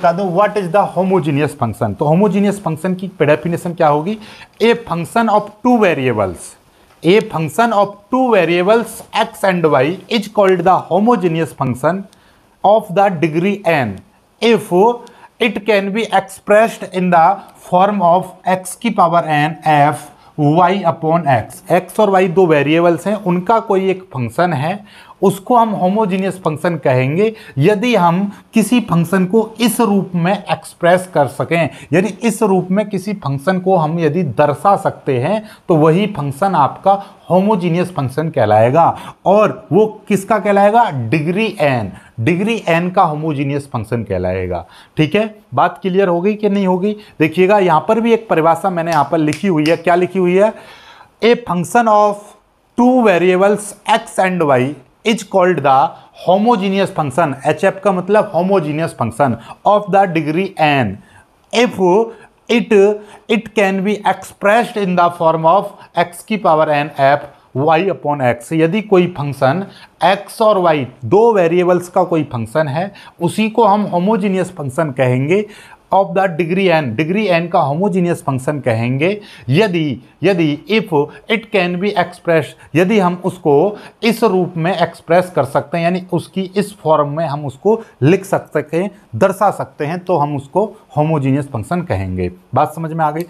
बता दूं what is the homogeneous function तो होमोजीनियस फंक्शन की डेफिनेशन क्या होगी a function of two variables a function of two variables x and y is called the homogeneous function of the degree n if it can be expressed in the form of x की power n f y upon x x और y दो variables हैं उनका कोई एक function है उसको हम होमोजीनियस फंक्शन कहेंगे यदि हम किसी फंक्शन को इस रूप में एक्सप्रेस कर सकें यानी इस रूप में किसी फंक्शन को हम यदि दर्शा सकते हैं तो वही फंक्शन आपका होमोजीनियस फंक्शन कहलाएगा और वो किसका कहलाएगा डिग्री एन डिग्री एन का होमोजीनियस फंक्शन कहलाएगा ठीक है बात क्लियर हो गई कि नहीं होगी देखिएगा यहाँ पर भी एक परिभाषा मैंने यहाँ पर लिखी हुई है क्या लिखी हुई है a function of two variables x and y is called the homogeneous function H F का मतलब homogeneous function of the degree n if it it can be expressed in the form of x की power n f y upon x यदि कोई फंक्शन x और y दो variables का कोई फंक्शन है उसी को हम होमोजीनियस फंक्शन कहेंगे of the degree n degree n का होमोजीनियस फंक्शन कहेंगे यदि यदि if it can be express यदि हम उसको इस रूप में एक्सप्रेस कर सकते हैं यानी उसकी इस फॉर्म में हम उसको लिख सकते हैं दर्शा सकते हैं तो हम उसको होमोजीनियस फंक्शन कहेंगे बात समझ में आ गई